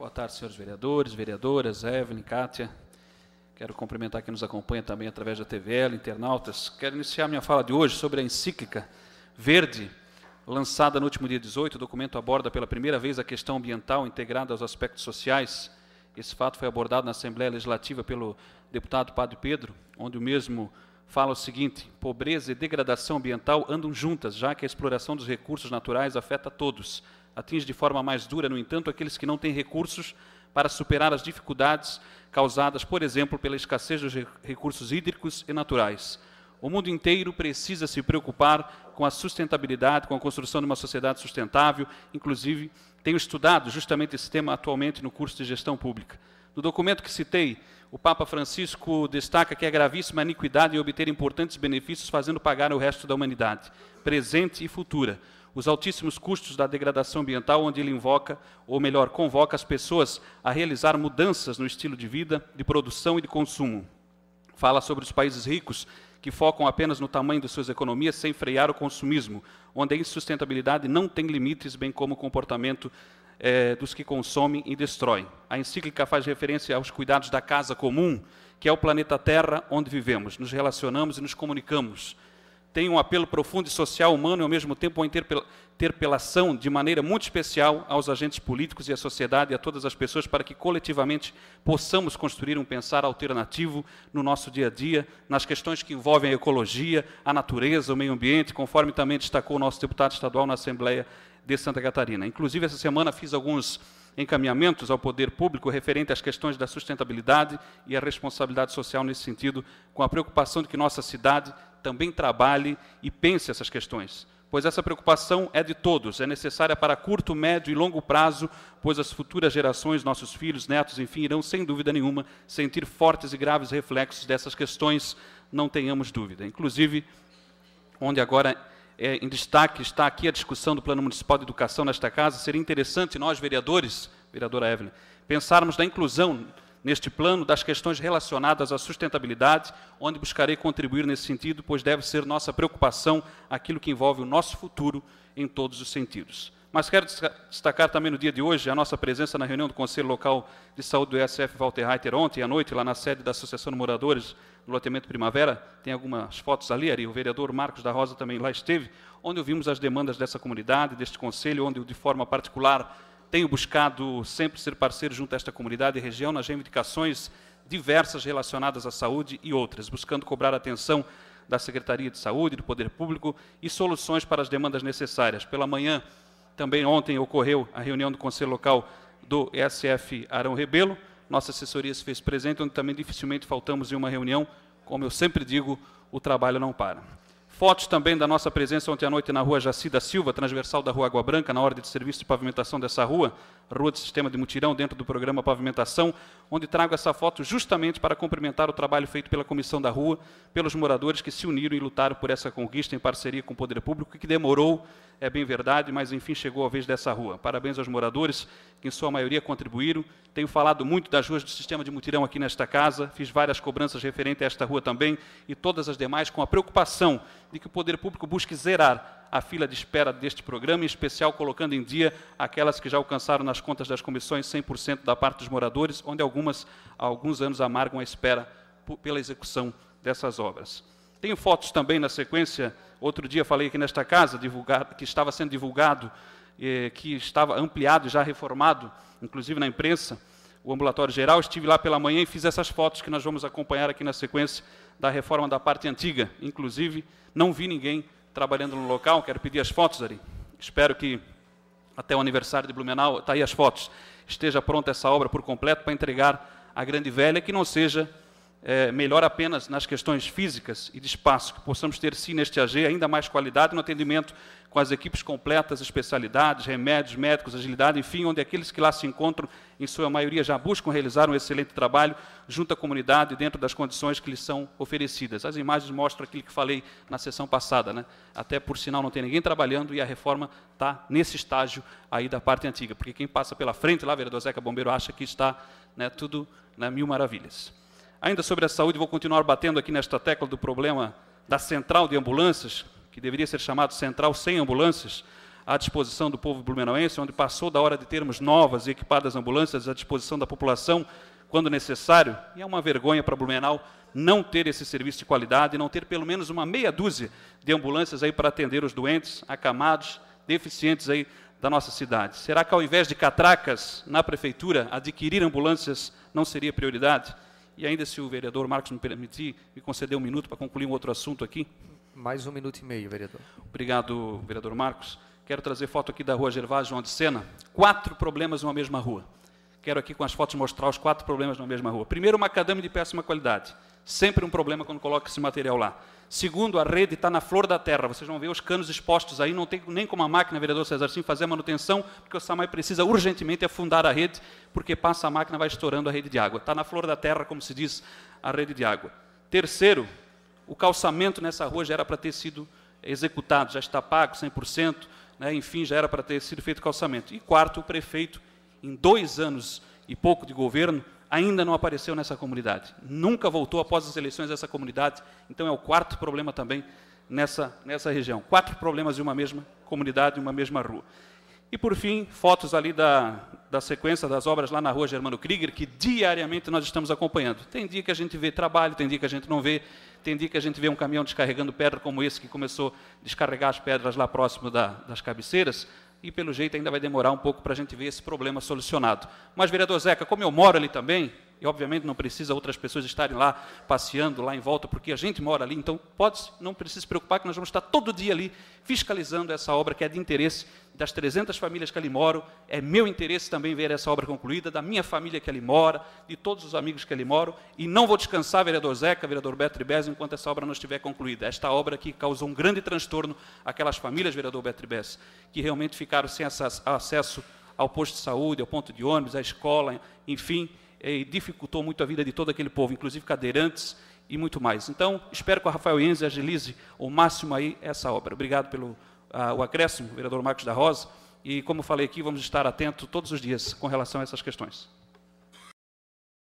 Boa tarde, senhores vereadores, vereadoras, Evelyn, Kátia. Quero cumprimentar quem nos acompanha também através da TVL, internautas. Quero iniciar minha fala de hoje sobre a encíclica Verde, lançada no último dia 18. O documento aborda pela primeira vez a questão ambiental integrada aos aspectos sociais. Esse fato foi abordado na Assembleia Legislativa pelo deputado Padre Pedro, onde o mesmo fala o seguinte: pobreza e degradação ambiental andam juntas, já que a exploração dos recursos naturais afeta todos, Atinge de forma mais dura, no entanto, aqueles que não têm recursos para superar as dificuldades causadas, por exemplo, pela escassez dos recursos hídricos e naturais. O mundo inteiro precisa se preocupar com a sustentabilidade, com a construção de uma sociedade sustentável. Inclusive, tenho estudado justamente esse tema atualmente no curso de gestão pública. No documento que citei, o Papa Francisco destaca que é gravíssima a iniquidade em obter importantes benefícios fazendo pagar o resto da humanidade, presente e futura os altíssimos custos da degradação ambiental, onde ele invoca, ou melhor, convoca as pessoas a realizar mudanças no estilo de vida, de produção e de consumo. Fala sobre os países ricos que focam apenas no tamanho de suas economias sem frear o consumismo, onde a insustentabilidade não tem limites, bem como o comportamento eh, dos que consomem e destroem. A encíclica faz referência aos cuidados da casa comum, que é o planeta Terra onde vivemos, nos relacionamos e nos comunicamos tem um apelo profundo e social, humano e, ao mesmo tempo, uma interpelação de maneira muito especial aos agentes políticos e à sociedade e a todas as pessoas para que, coletivamente, possamos construir um pensar alternativo no nosso dia a dia, nas questões que envolvem a ecologia, a natureza, o meio ambiente, conforme também destacou o nosso deputado estadual na Assembleia de Santa Catarina. Inclusive, essa semana fiz alguns encaminhamentos ao poder público referente às questões da sustentabilidade e à responsabilidade social nesse sentido, com a preocupação de que nossa cidade também trabalhe e pense essas questões, pois essa preocupação é de todos, é necessária para curto, médio e longo prazo, pois as futuras gerações, nossos filhos, netos, enfim, irão, sem dúvida nenhuma, sentir fortes e graves reflexos dessas questões, não tenhamos dúvida. Inclusive, onde agora é, em destaque está aqui a discussão do Plano Municipal de Educação nesta casa, seria interessante nós, vereadores, vereadora Evelyn, pensarmos na inclusão neste plano das questões relacionadas à sustentabilidade, onde buscarei contribuir nesse sentido, pois deve ser nossa preocupação aquilo que envolve o nosso futuro em todos os sentidos. Mas quero destacar também no dia de hoje a nossa presença na reunião do Conselho Local de Saúde do ESF Walter Reiter ontem à noite, lá na sede da Associação de Moradores do Loteamento Primavera. Tem algumas fotos ali, Ari, o vereador Marcos da Rosa também lá esteve, onde ouvimos as demandas dessa comunidade, deste conselho, onde de forma particular tenho buscado sempre ser parceiro junto a esta comunidade e região nas reivindicações diversas relacionadas à saúde e outras, buscando cobrar atenção da Secretaria de Saúde, do Poder Público e soluções para as demandas necessárias. Pela manhã, também ontem, ocorreu a reunião do Conselho Local do SF Arão Rebelo. Nossa assessoria se fez presente, onde também dificilmente faltamos em uma reunião. Como eu sempre digo, o trabalho não para. Fotos também da nossa presença ontem à noite na rua Jaci da Silva, transversal da rua Água Branca, na ordem de serviço de pavimentação dessa rua, rua de sistema de mutirão, dentro do programa Pavimentação, onde trago essa foto justamente para cumprimentar o trabalho feito pela comissão da rua, pelos moradores que se uniram e lutaram por essa conquista em parceria com o poder público, que demorou é bem verdade, mas enfim chegou a vez dessa rua. Parabéns aos moradores, que em sua maioria contribuíram. Tenho falado muito das ruas do sistema de mutirão aqui nesta casa, fiz várias cobranças referentes a esta rua também e todas as demais, com a preocupação de que o poder público busque zerar a fila de espera deste programa, em especial colocando em dia aquelas que já alcançaram nas contas das comissões 100% da parte dos moradores, onde algumas há alguns anos amargam a espera pela execução dessas obras. Tenho fotos também na sequência. Outro dia falei aqui nesta casa que estava sendo divulgado, eh, que estava ampliado, já reformado, inclusive na imprensa, o ambulatório geral. Estive lá pela manhã e fiz essas fotos que nós vamos acompanhar aqui na sequência da reforma da parte antiga. Inclusive, não vi ninguém trabalhando no local. Quero pedir as fotos, ali. Espero que até o aniversário de Blumenau, está aí as fotos, esteja pronta essa obra por completo para entregar à grande velha, que não seja é, melhor apenas nas questões físicas e de espaço, que possamos ter sim neste AG ainda mais qualidade no atendimento com as equipes completas, especialidades, remédios, médicos, agilidade, enfim, onde aqueles que lá se encontram, em sua maioria, já buscam realizar um excelente trabalho junto à comunidade, dentro das condições que lhes são oferecidas. As imagens mostram aquilo que falei na sessão passada, né? até por sinal não tem ninguém trabalhando e a reforma está nesse estágio aí da parte antiga, porque quem passa pela frente lá, vereador Zeca Bombeiro, acha que está né, tudo né, mil maravilhas. Ainda sobre a saúde, vou continuar batendo aqui nesta tecla do problema da central de ambulâncias, que deveria ser chamado central sem ambulâncias, à disposição do povo blumenauense, onde passou da hora de termos novas e equipadas ambulâncias à disposição da população quando necessário. E é uma vergonha para Blumenau não ter esse serviço de qualidade, não ter pelo menos uma meia dúzia de ambulâncias aí para atender os doentes, acamados, deficientes aí da nossa cidade. Será que ao invés de catracas na prefeitura, adquirir ambulâncias não seria prioridade? e ainda se o vereador Marcos me permitir, me conceder um minuto para concluir um outro assunto aqui. Mais um minuto e meio, vereador. Obrigado, vereador Marcos. Quero trazer foto aqui da rua Gervásio João de Sena. Quatro problemas numa mesma rua. Quero aqui com as fotos mostrar os quatro problemas numa mesma rua. Primeiro, uma macadame de péssima qualidade. Sempre um problema quando coloca esse material lá. Segundo, a rede está na flor da terra. Vocês vão ver os canos expostos aí, não tem nem como a máquina, vereador César Sim, fazer a manutenção, porque o SAMAI precisa urgentemente afundar a rede, porque passa a máquina, vai estourando a rede de água. Está na flor da terra, como se diz, a rede de água. Terceiro, o calçamento nessa rua já era para ter sido executado, já está pago 100%, né? enfim, já era para ter sido feito calçamento. E quarto, o prefeito, em dois anos e pouco de governo, ainda não apareceu nessa comunidade. Nunca voltou após as eleições essa comunidade. Então é o quarto problema também nessa, nessa região. Quatro problemas de uma mesma comunidade, de uma mesma rua. E por fim, fotos ali da, da sequência das obras lá na rua Germano Krieger, que diariamente nós estamos acompanhando. Tem dia que a gente vê trabalho, tem dia que a gente não vê, tem dia que a gente vê um caminhão descarregando pedra como esse que começou a descarregar as pedras lá próximo da, das cabeceiras e pelo jeito ainda vai demorar um pouco para a gente ver esse problema solucionado. Mas, vereador Zeca, como eu moro ali também, e obviamente não precisa outras pessoas estarem lá passeando lá em volta, porque a gente mora ali, então pode, não precisa se preocupar que nós vamos estar todo dia ali fiscalizando essa obra que é de interesse das 300 famílias que ali moram, é meu interesse também ver essa obra concluída, da minha família que ali mora, de todos os amigos que ali moram, e não vou descansar, vereador Zeca, vereador Beto Tribes, enquanto essa obra não estiver concluída. Esta obra que causou um grande transtorno àquelas famílias, vereador Beto Tribes, que realmente ficaram sem acesso ao posto de saúde, ao ponto de ônibus, à escola, enfim, e é, dificultou muito a vida de todo aquele povo, inclusive cadeirantes e muito mais. Então, espero que o Rafael Enzi agilize o máximo aí essa obra. Obrigado pelo uh, o acréscimo, vereador Marcos da Rosa, e como falei aqui, vamos estar atentos todos os dias com relação a essas questões.